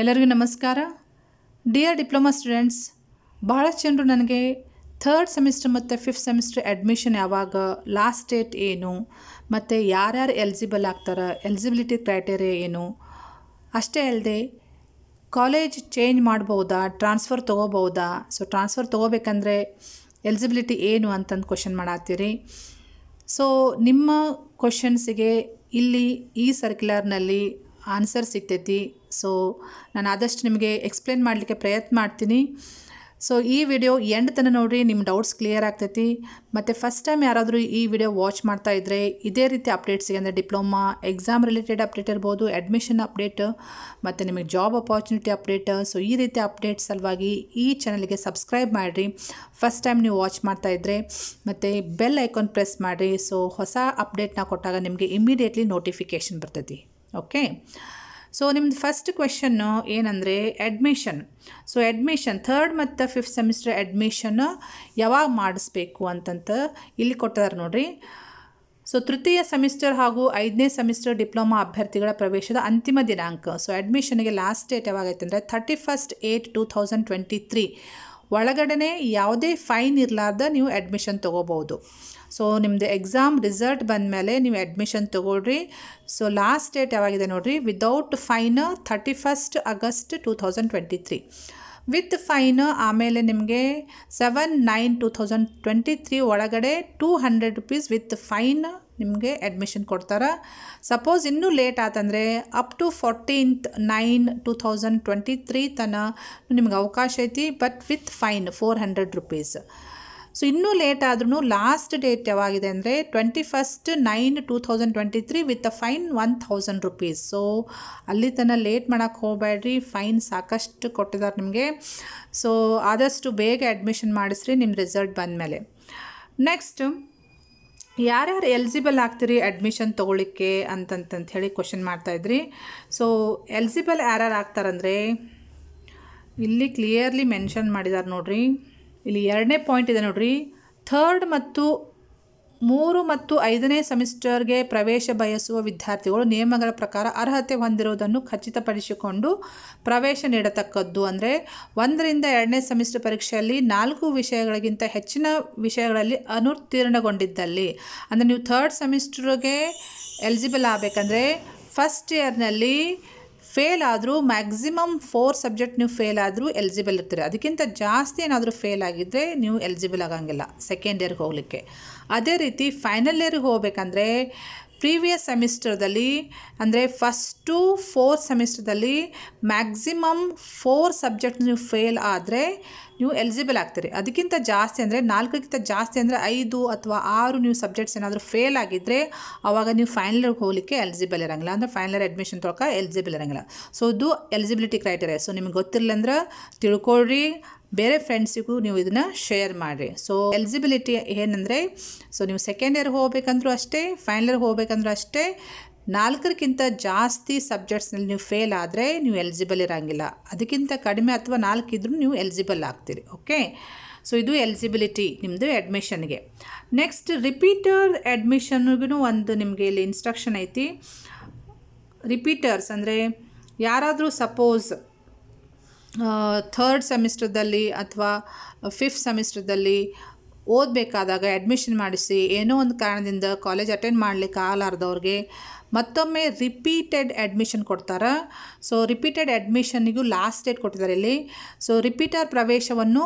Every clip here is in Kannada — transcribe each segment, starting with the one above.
ಎಲ್ಲರಿಗೂ ನಮಸ್ಕಾರ ಡಿಯರ್ ಡಿಪ್ಲೊಮಾ ಸ್ಟೂಡೆಂಟ್ಸ್ ಬಹಳಷ್ಟು ಜನರು ನನಗೆ ಥರ್ಡ್ ಸೆಮಿಸ್ಟರ್ ಮತ್ತು ಫಿಫ್ತ್ ಸೆಮಿಸ್ಟರ್ ಅಡ್ಮಿಷನ್ ಯಾವಾಗ ಲಾಸ್ಟ್ ಡೇಟ್ ಏನು ಮತ್ತು ಯಾರ್ಯಾರು ಎಲಿಜಿಬಲ್ ಆಗ್ತಾರೆ ಎಲಿಜಿಬಿಲಿಟಿ ಕ್ರೈಟೇರಿಯಾ ಏನು ಅಷ್ಟೇ ಅಲ್ಲದೆ ಕಾಲೇಜ್ ಚೇಂಜ್ ಮಾಡ್ಬೋದಾ ಟ್ರಾನ್ಸ್ಫರ್ ತೊಗೋಬೋದಾ ಸೊ ಟ್ರಾನ್ಸ್ಫರ್ ತೊಗೋಬೇಕಂದ್ರೆ ಎಲಿಜಿಬಿಲಿಟಿ ಏನು ಅಂತಂದು ಕ್ವಶನ್ ಮಾಡಾತ್ತೀರಿ ಸೊ ನಿಮ್ಮ ಕ್ವಶನ್ಸಿಗೆ ಇಲ್ಲಿ ಈ ಸರ್ಕ್ಯುಲರ್ನಲ್ಲಿ ಆನ್ಸರ್ ಸಿಗ್ತೈತಿ ಸೊ ನಾನು ಆದಷ್ಟು ನಿಮಗೆ ಎಕ್ಸ್ಪ್ಲೇನ್ ಮಾಡಲಿಕ್ಕೆ ಪ್ರಯತ್ನ ಮಾಡ್ತೀನಿ ಸೊ ಈ ವಿಡಿಯೋ ಎಂಡ್ ತನಕ ನೋಡಿರಿ ನಿಮ್ಮ ಡೌಟ್ಸ್ ಕ್ಲಿಯರ್ ಆಗ್ತೈತಿ ಮತ್ತು ಫಸ್ಟ್ ಟೈಮ್ ಯಾರಾದರೂ ಈ ವಿಡಿಯೋ ವಾಚ್ ಮಾಡ್ತಾ ಇದ್ದರೆ ಇದೇ ರೀತಿ ಅಪ್ಡೇಟ್ಸಿಗೆ ಅಂದರೆ ಡಿಪ್ಲೊಮಾ ಎಕ್ಸಾಮ್ ರಿಲೇಟೆಡ್ ಅಪ್ಡೇಟ್ ಇರ್ಬೋದು ಅಡ್ಮಿಷನ್ ಅಪ್ಡೇಟ್ ಮತ್ತು ನಿಮಗೆ ಜಾಬ್ ಅಪಾರ್ಚುನಿಟಿ ಅಪ್ಡೇಟ್ ಸೊ ಈ ರೀತಿ ಅಪ್ಡೇಟ್ಸ್ ಸಲುವಾಗಿ ಈ ಚಾನಲ್ಗೆ ಸಬ್ಸ್ಕ್ರೈಬ್ ಮಾಡಿರಿ ಫಸ್ಟ್ ಟೈಮ್ ನೀವು ವಾಚ್ ಮಾಡ್ತಾ ಇದ್ದರೆ ಮತ್ತು ಬೆಲ್ ಐಕಾನ್ ಪ್ರೆಸ್ ಮಾಡಿರಿ ಸೊ ಹೊಸ ಅಪ್ಡೇಟ್ನ ಕೊಟ್ಟಾಗ ನಿಮಗೆ ಇಮ್ಮಿಡಿಯೇಟ್ಲಿ ನೋಟಿಫಿಕೇಷನ್ ಬರ್ತೈತಿ ಓಕೆ ಸೊ ನಿಮ್ಮದು ಫಸ್ಟ್ ಕ್ವೆಶನ್ನು ಏನಂದರೆ ಅಡ್ಮಿಷನ್ ಸೊ ಅಡ್ಮಿಷನ್ ಥರ್ಡ್ ಮತ್ತು ಫಿಫ್ತ್ ಸೆಮಿಸ್ಟರ್ ಅಡ್ಮಿಷನ್ ಯಾವಾಗ ಮಾಡಿಸ್ಬೇಕು ಅಂತಂತ ಇಲ್ಲಿ ಕೊಟ್ಟಿದ್ದಾರೆ ನೋಡಿರಿ ಸೊ ತೃತೀಯ ಸೆಮಿಸ್ಟರ್ ಹಾಗೂ ಐದನೇ ಸೆಮಿಸ್ಟರ್ ಡಿಪ್ಲೊಮಾ ಅಭ್ಯರ್ಥಿಗಳ ಪ್ರವೇಶದ ಅಂತಿಮ ದಿನಾಂಕ ಸೊ ಅಡ್ಮಿಷನ್ಗೆ ಲಾಸ್ಟ್ ಡೇಟ್ ಯಾವಾಗೈತೆ ಅಂದರೆ thirty first eight two thousand twenty three ಒಳಗಡೆ ಯಾವುದೇ ಫೈನ್ ಇರಲಾರ್ದ ನೀವು ಅಡ್ಮಿಷನ್ ತೊಗೋಬೋದು ಸೊ ನಿಮ್ಮದು ಎಕ್ಸಾಮ್ ರಿಸಲ್ಟ್ ಬಂದಮೇಲೆ ನೀವು ಅಡ್ಮಿಷನ್ ತೊಗೊಳ್ರಿ ಸೊ ಲಾಸ್ಟ್ ಡೇಟ್ ಯಾವಾಗಿದೆ ನೋಡಿರಿ without fine thirty first August two thousand twenty three with fine ಆಮೇಲೆ ನಿಮಗೆ seven nine two thousand twenty three ಒಳಗಡೆ two hundred rupees with fine ನಿಮಗೆ ಅಡ್ಮಿಷನ್ ಕೊಡ್ತಾರೆ ಸಪೋಸ್ ಇನ್ನೂ ಲೇಟ್ ಆತಂದರೆ up to fourteenth nine two thousand twenty three ತನ ನಿಮ್ಗೆ ಅವಕಾಶ ಐತಿ but with fine four hundred rupees so ಇನ್ನೂ ಲೇಟ್ ಆದ್ರೂ ಲಾಸ್ಟ್ ಡೇಟ್ ಯಾವಾಗಿದೆ ಅಂದರೆ twenty first nine two thousand twenty three with a fine one thousand rupees so ಅಲ್ಲಿ ತನಕ ಲೇಟ್ ಮಾಡೋಕ್ಕೆ ಹೋಗಬೇಡ್ರಿ ಫೈನ್ ಸಾಕಷ್ಟು ಕೊಟ್ಟಿದ್ದಾರೆ ನಿಮಗೆ ಸೊ ಆದಷ್ಟು ಬೇಗ ಅಡ್ಮಿಷನ್ ಮಾಡಿಸ್ರಿ ನಿಮ್ಮ ರಿಸಲ್ಟ್ ಬಂದಮೇಲೆ ನೆಕ್ಸ್ಟು ಯಾರ್ಯಾರು ಎಲಿಜಿಬಲ್ ಆಗ್ತೀರಿ ಅಡ್ಮಿಷನ್ ತೊಗೊಳಿಕ್ಕೆ ಅಂತಂತಂತ ಹೇಳಿ ಕ್ವಶನ್ ಮಾಡ್ತಾಯಿದ್ರಿ ಸೊ ಎಲಿಜಿಬಲ್ ಯಾರ್ಯಾರು ಆಗ್ತಾರಂದರೆ ಇಲ್ಲಿ ಕ್ಲಿಯರ್ಲಿ ಮೆನ್ಷನ್ ಮಾಡಿದ್ದಾರೆ ನೋಡ್ರಿ ಇಲ್ಲಿ ಎರಡನೇ ಪಾಯಿಂಟ್ ಇದೆ ನೋಡ್ರಿ ಥರ್ಡ್ ಮತ್ತು ಮೂರು ಮತ್ತು ಐದನೇ ಸೆಮಿಸ್ಟರ್ಗೆ ಪ್ರವೇಶ ಬಯಸುವ ವಿದ್ಯಾರ್ಥಿಗಳು ನಿಯಮಗಳ ಪ್ರಕಾರ ಅರ್ಹತೆ ಹೊಂದಿರುವುದನ್ನು ಖಚಿತಪಡಿಸಿಕೊಂಡು ಪ್ರವೇಶ ನೀಡತಕ್ಕದ್ದು ಅಂದರೆ ಒಂದರಿಂದ ಎರಡನೇ ಸೆಮಿಸ್ಟರ್ ಪರೀಕ್ಷೆಯಲ್ಲಿ ನಾಲ್ಕು ವಿಷಯಗಳಿಗಿಂತ ಹೆಚ್ಚಿನ ವಿಷಯಗಳಲ್ಲಿ ಅನುತ್ತೀರ್ಣಗೊಂಡಿದ್ದಲ್ಲಿ ಅಂದರೆ ನೀವು ಥರ್ಡ್ ಸೆಮಿಸ್ಟರ್ಗೆ ಎಲಿಜಿಬಲ್ ಆಗಬೇಕಂದ್ರೆ ಫಸ್ಟ್ ಇಯರ್ನಲ್ಲಿ ಫೇಲ್ ಆದರೂ ಮ್ಯಾಕ್ಸಿಮಮ್ ಫೋರ್ ಸಬ್ಜೆಕ್ಟ್ ನೀವು ಫೇಲ್ ಆದರೂ ಎಲಿಜಿಬಲ್ ಇರ್ತೀರಿ ಅದಕ್ಕಿಂತ ಜಾಸ್ತಿ ಏನಾದರೂ ಫೇಲ್ ಆಗಿದ್ದರೆ ನೀವು ಎಲಿಜಿಬಲ್ ಆಗಂಗಿಲ್ಲ ಸೆಕೆಂಡ್ ಇಯರ್ಗೆ ಹೋಗಲಿಕ್ಕೆ ಅದೇ ರೀತಿ ಫೈನಲ್ ಇಯರ್ಗೆ ಹೋಗಬೇಕಂದ್ರೆ ಪ್ರೀವಿಯಸ್ ಸೆಮಿಸ್ಟರ್ದಲ್ಲಿ ಅಂದರೆ ಫಸ್ಟು ಫೋರ್ತ್ ಸೆಮಿಸ್ಟರ್ದಲ್ಲಿ ಮ್ಯಾಕ್ಸಿಮಮ್ ಫೋರ್ ಸಬ್ಜೆಕ್ಟ್ ನೀವು ಫೇಲ್ ಆದರೆ ನೀವು ಎಲಿಜಿಬಲ್ ಆಗ್ತೀರಿ ಅದಕ್ಕಿಂತ ಜಾಸ್ತಿ ಅಂದರೆ ನಾಲ್ಕಕ್ಕಿಂತ ಜಾಸ್ತಿ ಅಂದರೆ ಐದು ಅಥವಾ ಆರು ನೀವು ಸಬ್ಜೆಕ್ಟ್ಸ್ ಏನಾದರೂ ಫೇಲ್ ಆಗಿದ್ದರೆ ಆವಾಗ ನೀವು ಫೈನಲ್ ಹೋಗಲಿಕ್ಕೆ ಎಲಿಜಿಬಲ್ ಇರೋಂಗಿಲ್ಲ ಅಂದರೆ ಫೈನಲ್ ಅಡ್ಮಿಷನ್ ತೊಳಕ ಎಲಿಜಿಬಲ್ ಇರೋಂಗಿಲ್ಲ ಸೊ ಇದು ಎಲಿಜಿಬಿಲಿಟಿ ಕ್ರೈಟೀರಿಯಾ ಸೊ ನಿಮ್ಗೆ ಗೊತ್ತಿರಲಿಲ್ಲ ಅಂದ್ರೆ ತಿಳ್ಕೊಳ್ರಿ ಬೇರೆ ಫ್ರೆಂಡ್ಸಿಗೂ ನೀವು ಇದನ್ನು ಶೇರ್ ಮಾಡಿರಿ ಸೊ ಎಲಿಜಿಬಿಲಿಟಿ ಏನಂದರೆ ಸೊ ನೀವು ಸೆಕೆಂಡ್ ಇಯರ್ ಹೋಗ್ಬೇಕಂದ್ರೂ ಅಷ್ಟೇ ಫೈನಲ್ ಇಯರ್ ಹೋಗ್ಬೇಕಂದ್ರೂ ಅಷ್ಟೇ ನಾಲ್ಕರಿಗಿಂತ ಜಾಸ್ತಿ ಸಬ್ಜೆಕ್ಟ್ಸ್ನಲ್ಲಿ ನೀವು ಫೇಲ್ ಆದರೆ ನೀವು ಎಲಿಜಿಬಲ್ ಇರೋಂಗಿಲ್ಲ ಅದಕ್ಕಿಂತ ಕಡಿಮೆ ಅಥವಾ ನಾಲ್ಕು ಇದ್ದರೂ ನೀವು ಎಲಿಜಿಬಲ್ ಆಗ್ತೀರಿ ಓಕೆ ಸೊ ಇದು ಎಲಿಜಿಬಿಲಿಟಿ ನಿಮ್ಮದು ಅಡ್ಮಿಷನ್ಗೆ ನೆಕ್ಸ್ಟ್ ರಿಪೀಟರ್ ಅಡ್ಮಿಷನ್ಗೂ ಒಂದು ನಿಮಗೆ ಇಲ್ಲಿ ಇನ್ಸ್ಟ್ರಕ್ಷನ್ ಐತಿ ರಿಪೀಟರ್ಸ್ ಅಂದರೆ ಯಾರಾದರೂ ಸಪೋಸ್ ಥರ್ಡ್ ಸೆಮಿಸ್ಟರ್ದಲ್ಲಿ ಅಥವಾ ಫಿಫ್ತ್ ಸೆಮಿಸ್ಟರ್ದಲ್ಲಿ ಓದಬೇಕಾದಾಗ ಅಡ್ಮಿಷನ್ ಮಾಡಿಸಿ ಏನೋ ಒಂದು ಕಾರಣದಿಂದ ಕಾಲೇಜ್ ಅಟೆಂಡ್ ಮಾಡಲಿಕ್ಕೆ ಆಗಲಾರ್ದವ್ರಿಗೆ ಮತ್ತೊಮ್ಮೆ ರಿಪೀಟೆಡ್ ಅಡ್ಮಿಷನ್ ಕೊಡ್ತಾರೆ ಸೊ ರಿಪೀಟೆಡ್ ಅಡ್ಮಿಷನಿಗೂ ಲಾಸ್ಟ್ ಡೇಟ್ ಕೊಟ್ಟಿದ್ದಾರೆ ಇಲ್ಲಿ ಸೊ ರಿಪೀಟರ್ ಪ್ರವೇಶವನ್ನು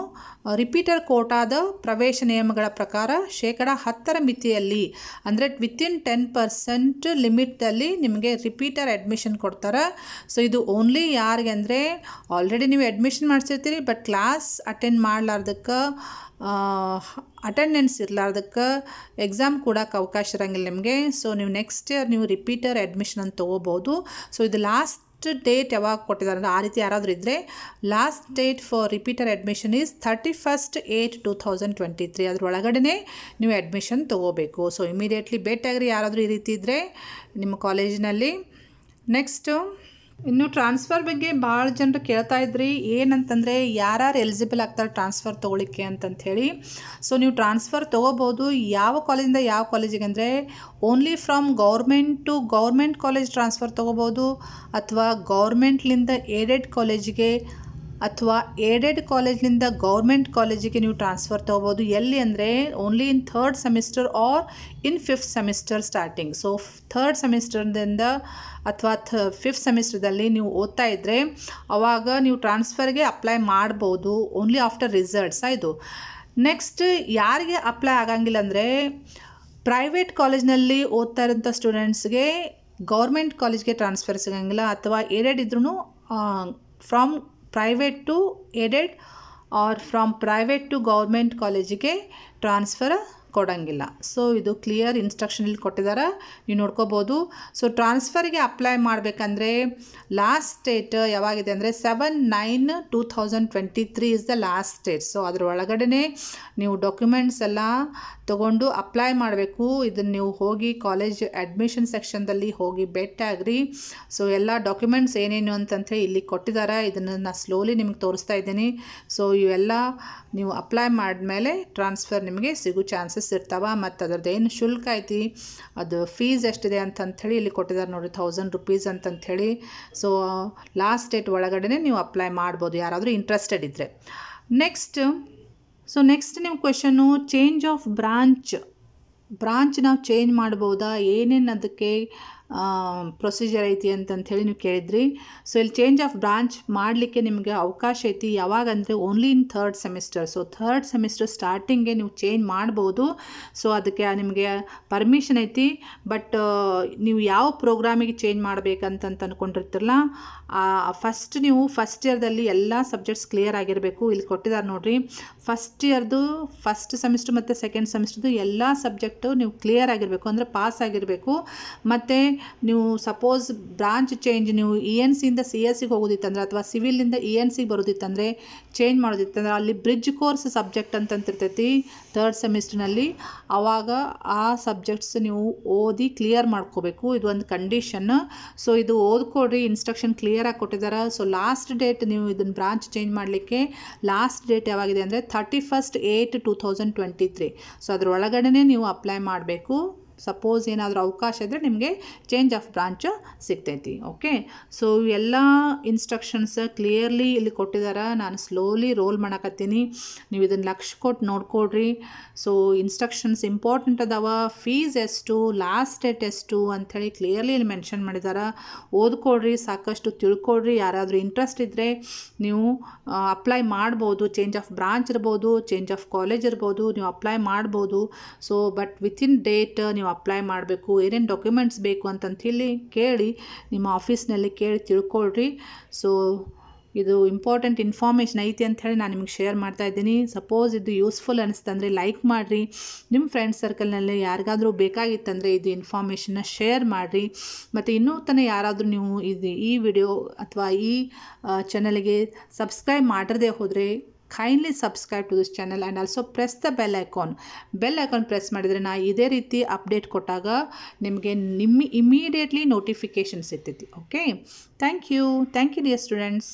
ರಿಪೀಟರ್ ಕೋಟಾದ ಪ್ರವೇಶ ನಿಯಮಗಳ ಪ್ರಕಾರ ಶೇಕಡ ಹತ್ತರ ಮಿತಿಯಲ್ಲಿ ಅಂದರೆ ವಿತಿನ್ ಟೆನ್ ಪರ್ಸೆಂಟ್ ಲಿಮಿಟಲ್ಲಿ ನಿಮಗೆ ರಿಪೀಟರ್ ಅಡ್ಮಿಷನ್ ಕೊಡ್ತಾರೆ ಸೊ ಇದು ಓನ್ಲಿ ಯಾರಿಗೆ ಅಂದರೆ ಆಲ್ರೆಡಿ ನೀವು ಅಡ್ಮಿಷನ್ ಮಾಡಿಸಿರ್ತೀರಿ ಬಟ್ ಕ್ಲಾಸ್ ಅಟೆಂಡ್ ಮಾಡಲಾರ್ದಕ್ಕೆ ಅಟೆಂಡೆನ್ಸ್ ಇರಲಾರ್ದಕ್ಕೆ ಎಕ್ಸಾಮ್ ಕೊಡೋಕೆ ಅವಕಾಶ ಇರೋಂಗಿಲ್ಲ ನಿಮಗೆ ಸೊ ನೀವು ನೆಕ್ಸ್ಟ್ ಇಯರ್ ನೀವು ರಿಪೀಟರ್ ಅಡ್ಮಿಷನ್ ಅಂತ ತೊಗೋಬೋದು ಸೊ ಇದು ಲಾಸ್ಟ್ ಡೇಟ್ ಯಾವಾಗ ಕೊಟ್ಟಿದ್ದಾರೆ ಅಂದರೆ ಆ ರೀತಿ ಯಾರಾದರೂ ಇದ್ದರೆ last date for repeater admission is thirty first eight two thousand twenty three ಒಳಗಡೆ ನೀವು ಅಡ್ಮಿಷನ್ ತೊಗೋಬೇಕು ಸೊ ಇಮಿಡಿಯೇಟ್ಲಿ ಭೇಟಿಯಾಗ್ರಿ ಯಾರಾದರೂ ಈ ರೀತಿ ಇದ್ದರೆ ನಿಮ್ಮ ಕಾಲೇಜಿನಲ್ಲಿ ನೆಕ್ಸ್ಟು ಇನ್ನು ಟ್ರಾನ್ಸ್ಫರ್ ಬಗ್ಗೆ ಭಾಳ ಜನರು ಕೇಳ್ತಾ ಇದ್ರಿ ಏನಂತಂದರೆ ಯಾರ್ಯಾರು ಎಲಿಜಿಬಲ್ ಆಗ್ತಾರೆ ಟ್ರಾನ್ಸ್ಫರ್ ತೊಗೊಳಿಕ್ಕೆ ಅಂತಂಥೇಳಿ ಸೊ ನೀವು ಟ್ರಾನ್ಸ್ಫರ್ ತೊಗೋಬೋದು ಯಾವ ಕಾಲೇಜಿಂದ ಯಾವ ಕಾಲೇಜಿಗೆ ಅಂದರೆ only from government to government college transfer ತೊಗೋಬೋದು ಅಥವಾ ಗೌರ್ಮೆಂಟ್ಲಿಂದ ಏಡೆಡ್ ಕಾಲೇಜಿಗೆ ಅಥವಾ ಏಡೆಡ್ ಕಾಲೇಜ್ನಿಂದ ಗೌರ್ಮೆಂಟ್ ಕಾಲೇಜಿಗೆ ನೀವು ಟ್ರಾನ್ಸ್ಫರ್ ತೊಗೋಬೋದು ಎಲ್ಲಿ ಅಂದರೆ only in third semester or in fifth semester starting so third ಸೆಮಿಸ್ಟರ್ನಿಂದ ಅಥವಾ ಥ ಫಿಫ್ತ್ ಸೆಮಿಸ್ಟರ್ದಲ್ಲಿ ನೀವು ಓದ್ತಾ ಇದ್ದರೆ ಆವಾಗ ನೀವು ಟ್ರಾನ್ಸ್ಫರ್ಗೆ ಅಪ್ಲೈ ಮಾಡ್ಬೋದು ಓನ್ಲಿ ಆಫ್ಟರ್ ರಿಸಲ್ಟ್ಸ್ ಇದು ನೆಕ್ಸ್ಟ್ ಯಾರಿಗೆ ಅಪ್ಲೈ ಆಗಂಗಿಲ್ಲ ಅಂದರೆ ಪ್ರೈವೇಟ್ ಕಾಲೇಜ್ನಲ್ಲಿ ಓದ್ತಾ ಇರೋಂಥ ಸ್ಟೂಡೆಂಟ್ಸ್ಗೆ ಗೌರ್ಮೆಂಟ್ ಕಾಲೇಜ್ಗೆ ಟ್ರಾನ್ಸ್ಫರ್ ಸಿಗೋಂಗಿಲ್ಲ ಅಥವಾ ಏಡೆಡ್ ಇದ್ರೂ from private to aided or from private to government ಕಾಲೇಜಿಗೆ ಟ್ರಾನ್ಸ್ಫರ್ ಕೊಡೋಂಗಿಲ್ಲ ಸೊ ಇದು ಕ್ಲಿಯರ್ ಇನ್ಸ್ಟ್ರಕ್ಷನ್ ಇಲ್ಲಿ ಕೊಟ್ಟಿದ್ದಾರೆ ನೀವು ನೋಡ್ಕೋಬೋದು ಸೊ ಟ್ರಾನ್ಸ್ಫರ್ಗೆ ಅಪ್ಲೈ ಮಾಡಬೇಕಂದ್ರೆ ಲಾಸ್ಟ್ ಡೇಟ್ ಯಾವಾಗಿದೆ ಅಂದರೆ seven nine two thousand twenty three is the last date so ಅದರ ಒಳಗಡೆ ನೀವು ಡಾಕ್ಯುಮೆಂಟ್ಸ್ ಎಲ್ಲ ತಗೊಂಡು ಅಪ್ಲೈ ಮಾಡಬೇಕು ಇದನ್ನು ನೀವು ಹೋಗಿ ಕಾಲೇಜ್ ಅಡ್ಮಿಷನ್ ಸೆಕ್ಷನ್ದಲ್ಲಿ ಹೋಗಿ ಆಗ್ರಿ ಸೊ ಎಲ್ಲ ಡಾಕ್ಯುಮೆಂಟ್ಸ್ ಏನೇನು ಅಂತಂಥೇಳಿ ಇಲ್ಲಿ ಕೊಟ್ಟಿದ್ದಾರೆ ಇದನ್ನು ನಾನು ಸ್ಲೋಲಿ ನಿಮಗೆ ತೋರಿಸ್ತಾ ಇದ್ದೀನಿ ಸೊ ಇವೆಲ್ಲ ನೀವು ಅಪ್ಲೈ ಮಾಡಿದ್ಮೇಲೆ ಟ್ರಾನ್ಸ್ಫರ್ ನಿಮಗೆ ಸಿಗೋ ಚಾನ್ಸಸ್ ಇರ್ತಾವೆ ಮತ್ತು ಅದರದ್ದು ಏನು ಶುಲ್ಕ ಐತಿ ಅದು ಫೀಸ್ ಎಷ್ಟಿದೆ ಅಂತಂಥೇಳಿ ಇಲ್ಲಿ ಕೊಟ್ಟಿದ್ದಾರೆ ನೋಡಿ ಥೌಸಂಡ್ ರುಪೀಸ್ ಅಂತಂಥೇಳಿ ಸೊ ಲಾಸ್ಟ್ ಡೇಟ್ ಒಳಗಡೆ ನೀವು ಅಪ್ಲೈ ಮಾಡ್ಬೋದು ಯಾರಾದರೂ ಇಂಟ್ರೆಸ್ಟೆಡ್ ಇದ್ದರೆ ನೆಕ್ಸ್ಟ್ ಸೊ ನೆಕ್ಸ್ಟ್ ನಿಮ್ಮ question change of branch branch ನಾವು ಚೇಂಜ್ ಮಾಡ್ಬೋದಾ ಏನೇನು ಅದಕ್ಕೆ ಪ್ರೊಸೀಜರ್ ಐತಿ ಹೇಳಿ ನೀವು ಕೇಳಿದ್ರಿ ಸೊ ಇಲ್ಲಿ ಚೇಂಜ್ ಆಫ್ ಬ್ರಾಂಚ್ ಮಾಡಲಿಕ್ಕೆ ನಿಮಗೆ ಅವಕಾಶ ಐತಿ ಯಾವಾಗ ಅಂದರೆ only in third semester so third semester ಸ್ಟಾರ್ಟಿಂಗ್ಗೆ ನೀವು ಚೇಂಜ್ ಮಾಡ್ಬೋದು ಸೊ ಅದಕ್ಕೆ ನಿಮಗೆ ಪರ್ಮಿಷನ್ ಐತಿ ಬಟ್ ನೀವು ಯಾವ ಪ್ರೋಗ್ರಾಮಿಗೆ ಚೇಂಜ್ ಮಾಡಬೇಕಂತಂತ ಅಂದ್ಕೊಂಡಿರ್ತಿರಲ್ಲ ಫಸ್ಟ್ ನೀವು ಫಸ್ಟ್ ಇಯರ್ದಲ್ಲಿ ಎಲ್ಲ ಸಬ್ಜೆಕ್ಟ್ಸ್ ಕ್ಲಿಯರ್ ಆಗಿರಬೇಕು ಇಲ್ಲಿ ಕೊಟ್ಟಿದ್ದಾರೆ ನೋಡಿರಿ ಫಸ್ಟ್ ಇಯರ್ದು ಫಸ್ಟ್ ಸೆಮಿಸ್ಟರ್ ಮತ್ತು ಸೆಕೆಂಡ್ ಸೆಮಿಸ್ಟರ್ದು ಎಲ್ಲ ಸಬ್ಜೆಕ್ಟು ನೀವು ಕ್ಲಿಯರ್ ಆಗಿರಬೇಕು ಅಂದರೆ ಪಾಸ್ ಆಗಿರಬೇಕು ಮತ್ತು ನೀವು ಸಪೋಸ್ ಬ್ರಾಂಚ್ ಚೇಂಜ್ ನೀವು e ಇ ಎನ್ ಸಿಯಿಂದ ಸಿ ಎಸ್ ಸಿಗೆ ಹೋಗೋದಿತ್ತಂದ್ರೆ ಅಥವಾ ಸಿವಿಲಿಂದ ಇ ಎನ್ ಸಿಗೆ ಬರೋದಿತ್ತಂದರೆ ಚೇಂಜ್ ಮಾಡೋದಿತ್ತಂದ್ರೆ ಅಲ್ಲಿ ಬ್ರಿಡ್ಜ್ ಕೋರ್ಸ್ ಸಬ್ಜೆಕ್ಟ್ ಅಂತಂತಿರ್ತೈತಿ ಥರ್ಡ್ ಸೆಮಿಸ್ಟರ್ನಲ್ಲಿ ಆವಾಗ ಆ ಸಬ್ಜೆಕ್ಟ್ಸ್ ನೀವು ಓದಿ ಕ್ಲಿಯರ್ ಮಾಡ್ಕೋಬೇಕು ಇದು ಒಂದು ಕಂಡೀಷನ್ ಸೊ ಇದು ಓದ್ಕೊಡ್ರಿ ಇನ್ಸ್ಟ್ರಕ್ಷನ್ ಕ್ಲಿಯರಾಗಿ ಕೊಟ್ಟಿದ್ದಾರೆ ಸೊ ಲಾಸ್ಟ್ ಡೇಟ್ ನೀವು ಇದನ್ನು ಬ್ರಾಂಚ್ ಚೇಂಜ್ ಮಾಡಲಿಕ್ಕೆ ಲಾಸ್ಟ್ ಡೇಟ್ ಯಾವಾಗಿದೆ ಅಂದರೆ thirty first eight two thousand twenty three so ಅದರೊಳಗಡೆ ನೀವು ಅಪ್ಲೈ ಮಾಡಬೇಕು ಸಪೋಸ್ ಏನಾದರೂ ಅವಕಾಶ ಇದ್ದರೆ ನಿಮಗೆ ಚೇಂಜ್ ಆಫ್ ಬ್ರಾಂಚ್ ಸಿಗ್ತೈತಿ ಓಕೆ ಸೊ ಎಲ್ಲ ಇನ್ಸ್ಟ್ರಕ್ಷನ್ಸ್ ಕ್ಲಿಯರ್ಲಿ ಇಲ್ಲಿ ಕೊಟ್ಟಿದ್ದಾರೆ ನಾನು ಸ್ಲೋಲಿ ರೋಲ್ ಮಾಡಕತ್ತೀನಿ ನೀವು ಇದನ್ನು ಲಕ್ಷ ಕೊಟ್ಟು ನೋಡ್ಕೊಡ್ರಿ ಸೊ ಇನ್ಸ್ಟ್ರಕ್ಷನ್ಸ್ ಇಂಪಾರ್ಟೆಂಟ್ ಅದಾವ ಫೀಸ್ ಎಷ್ಟು ಲಾಸ್ಟ್ ಡೇಟ್ ಎಷ್ಟು ಅಂಥೇಳಿ ಕ್ಲಿಯರ್ಲಿ ಇಲ್ಲಿ ಮೆನ್ಷನ್ ಮಾಡಿದ್ದಾರೆ ಓದ್ಕೊಡ್ರಿ ಸಾಕಷ್ಟು ತಿಳ್ಕೊಡ್ರಿ ಯಾರಾದರೂ ಇಂಟ್ರೆಸ್ಟ್ ಇದ್ದರೆ ನೀವು ಅಪ್ಲೈ ಮಾಡ್ಬೋದು ಚೇಂಜ್ ಆಫ್ ಬ್ರಾಂಚ್ ಇರ್ಬೋದು ಚೇಂಜ್ ಆಫ್ ಕಾಲೇಜ್ ಇರ್ಬೋದು ನೀವು ಅಪ್ಲೈ ಮಾಡ್ಬೋದು ಸೊ ಬಟ್ ವಿತಿನ್ ಡೇಟ್ ನೀವು ಅಪ್ಲೈ ಮಾಡಬೇಕು ಏನೇನು ಡಾಕ್ಯುಮೆಂಟ್ಸ್ ಬೇಕು ಹೇಳಿ ಕೇಳಿ ನಿಮ್ಮ ಆಫೀಸ್ನಲ್ಲಿ ಕೇಳಿ ತಿಳ್ಕೊಳ್ರಿ ಸೊ ಇದು ಇಂಪಾರ್ಟೆಂಟ್ ಇನ್ಫಾರ್ಮೇಷನ್ ಐತಿ ಅಂಥೇಳಿ ನಾನು ನಿಮಗೆ ಶೇರ್ ಮಾಡ್ತಾ ಇದ್ದೀನಿ ಸಪೋಸ್ ಇದು ಯೂಸ್ಫುಲ್ ಅನಿಸ್ತಂದರೆ ಲೈಕ್ ಮಾಡಿರಿ ನಿಮ್ಮ ಫ್ರೆಂಡ್ಸ್ ಸರ್ಕಲ್ನಲ್ಲಿ ಯಾರಿಗಾದರೂ ಬೇಕಾಗಿತ್ತಂದರೆ ಇದು ಇನ್ಫಾರ್ಮೇಷನ್ನ ಶೇರ್ ಮಾಡಿರಿ ಮತ್ತು ಇನ್ನೂ ತನಕ ಯಾರಾದರೂ ನೀವು ಇದು ಈ ವಿಡಿಯೋ ಅಥವಾ ಈ ಚಾನಲ್ಗೆ ಸಬ್ಸ್ಕ್ರೈಬ್ ಮಾಡಿರದೇ ಹೋದರೆ kindly subscribe to this channel and also press the bell icon bell icon press ಮಾಡಿದರೆ ನಾ ಇದೇ ರೀತಿ ಅಪ್ಡೇಟ್ ಕೊಟ್ಟಾಗ ನಿಮಗೆ ನಿಮ್ಮ ಇಮ್ಮಿಡಿಯೇಟ್ಲಿ ನೋಟಿಫಿಕೇಶನ್ ಸಿಗ್ತೈತಿ okay thank you thank you dear students